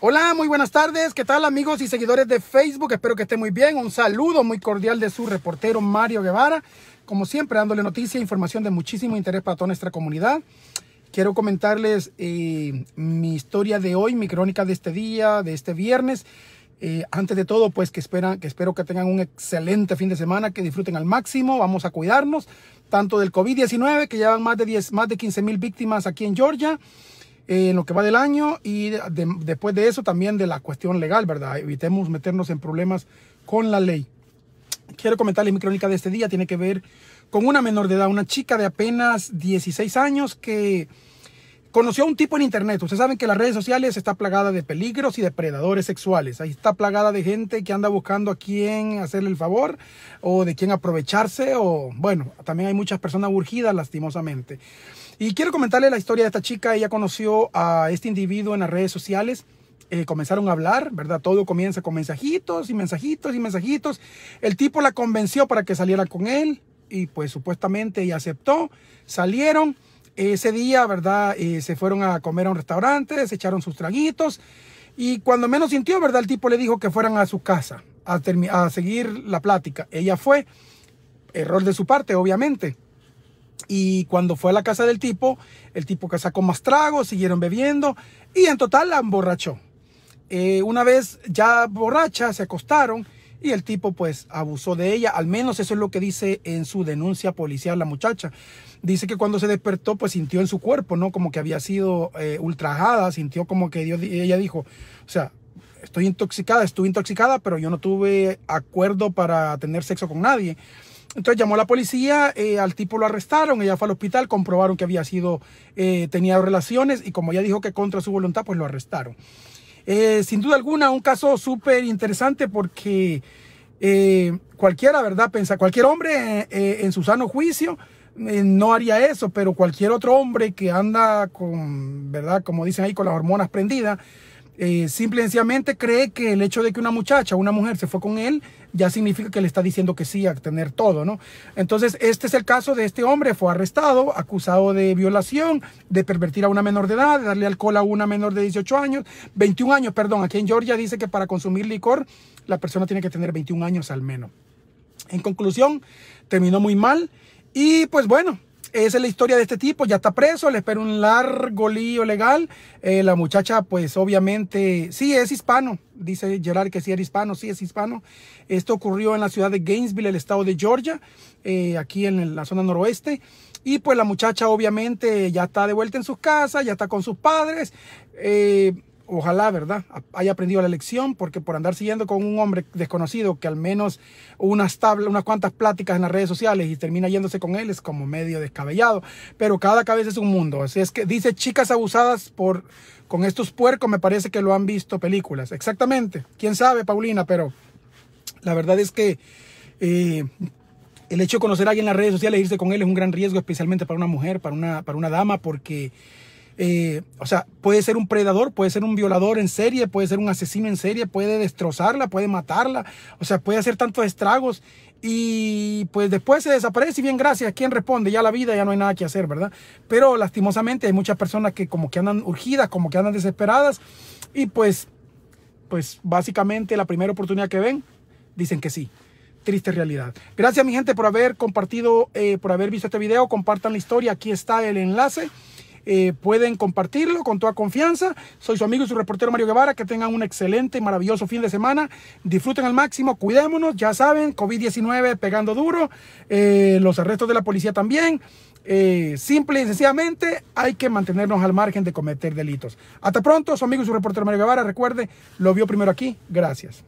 Hola, muy buenas tardes. ¿Qué tal amigos y seguidores de Facebook? Espero que estén muy bien. Un saludo muy cordial de su reportero Mario Guevara. Como siempre, dándole noticia e información de muchísimo interés para toda nuestra comunidad. Quiero comentarles eh, mi historia de hoy, mi crónica de este día, de este viernes. Eh, antes de todo, pues que, esperan, que espero que tengan un excelente fin de semana, que disfruten al máximo. Vamos a cuidarnos tanto del COVID-19, que llevan más de, 10, más de 15 mil víctimas aquí en Georgia en lo que va del año y después de eso también de la cuestión legal, ¿verdad? Evitemos meternos en problemas con la ley. Quiero comentarle mi crónica de este día, tiene que ver con una menor de edad, una chica de apenas 16 años que conoció a un tipo en internet. Ustedes saben que las redes sociales está plagada de peligros y depredadores sexuales. Ahí está plagada de gente que anda buscando a quién hacerle el favor o de quién aprovecharse o bueno, también hay muchas personas urgidas lastimosamente. Y quiero comentarle la historia de esta chica. Ella conoció a este individuo en las redes sociales. Eh, comenzaron a hablar, ¿verdad? Todo comienza con mensajitos y mensajitos y mensajitos. El tipo la convenció para que saliera con él y pues supuestamente ella aceptó. Salieron. Ese día, ¿verdad? Eh, se fueron a comer a un restaurante, se echaron sus traguitos. Y cuando menos sintió, ¿verdad? El tipo le dijo que fueran a su casa a, a seguir la plática. Ella fue. Error de su parte, obviamente. Y cuando fue a la casa del tipo, el tipo que sacó más tragos, siguieron bebiendo y en total la emborrachó. Eh, una vez ya borracha, se acostaron y el tipo pues abusó de ella. Al menos eso es lo que dice en su denuncia policial la muchacha. Dice que cuando se despertó pues sintió en su cuerpo, ¿no? Como que había sido eh, ultrajada, sintió como que ella dijo, o sea, estoy intoxicada, estuve intoxicada, pero yo no tuve acuerdo para tener sexo con nadie. Entonces llamó a la policía, eh, al tipo lo arrestaron, ella fue al hospital, comprobaron que había sido, eh, tenía relaciones y como ella dijo que contra su voluntad, pues lo arrestaron. Eh, sin duda alguna, un caso súper interesante porque cualquiera, ¿verdad? Pensa, cualquier hombre en su sano juicio no haría eso, pero cualquier otro hombre que anda con, ¿verdad? Como dicen ahí, con las hormonas prendidas, eh, simplemente cree que el hecho de que una muchacha, una mujer se fue con él, ya significa que le está diciendo que sí a tener todo, ¿no? Entonces, este es el caso de este hombre, fue arrestado, acusado de violación, de pervertir a una menor de edad, de darle alcohol a una menor de 18 años, 21 años, perdón, aquí en Georgia dice que para consumir licor la persona tiene que tener 21 años al menos. En conclusión, terminó muy mal y pues bueno, esa es la historia de este tipo, ya está preso, le espera un largo lío legal. Eh, la muchacha, pues obviamente, sí es hispano, dice Gerard que sí era hispano, sí es hispano. Esto ocurrió en la ciudad de Gainesville, el estado de Georgia, eh, aquí en la zona noroeste. Y pues la muchacha obviamente ya está de vuelta en su casa ya está con sus padres. Eh, ojalá, ¿verdad?, haya aprendido la lección, porque por andar siguiendo con un hombre desconocido que al menos unas, tablas, unas cuantas pláticas en las redes sociales y termina yéndose con él es como medio descabellado. Pero cada cabeza es un mundo. Así es que dice chicas abusadas por con estos puercos, me parece que lo han visto películas. Exactamente. Quién sabe, Paulina, pero la verdad es que. Eh, el hecho de conocer a alguien en las redes sociales e irse con él es un gran riesgo, especialmente para una mujer, para una, para una dama, porque eh, o sea, puede ser un predador, puede ser un violador en serie, puede ser un asesino en serie, puede destrozarla, puede matarla, o sea, puede hacer tantos estragos y pues después se desaparece y bien gracias, ¿quién responde? Ya la vida, ya no hay nada que hacer, ¿verdad? Pero lastimosamente hay muchas personas que como que andan urgidas, como que andan desesperadas y pues, pues básicamente la primera oportunidad que ven, dicen que sí triste realidad. Gracias mi gente por haber compartido, eh, por haber visto este video. Compartan la historia. Aquí está el enlace. Eh, pueden compartirlo con toda confianza. Soy su amigo y su reportero Mario Guevara. Que tengan un excelente y maravilloso fin de semana. Disfruten al máximo, cuidémonos. Ya saben, COVID-19 pegando duro. Eh, los arrestos de la policía también. Eh, simple y sencillamente hay que mantenernos al margen de cometer delitos. Hasta pronto, su amigo y su reportero Mario Guevara. Recuerde, lo vio primero aquí. Gracias.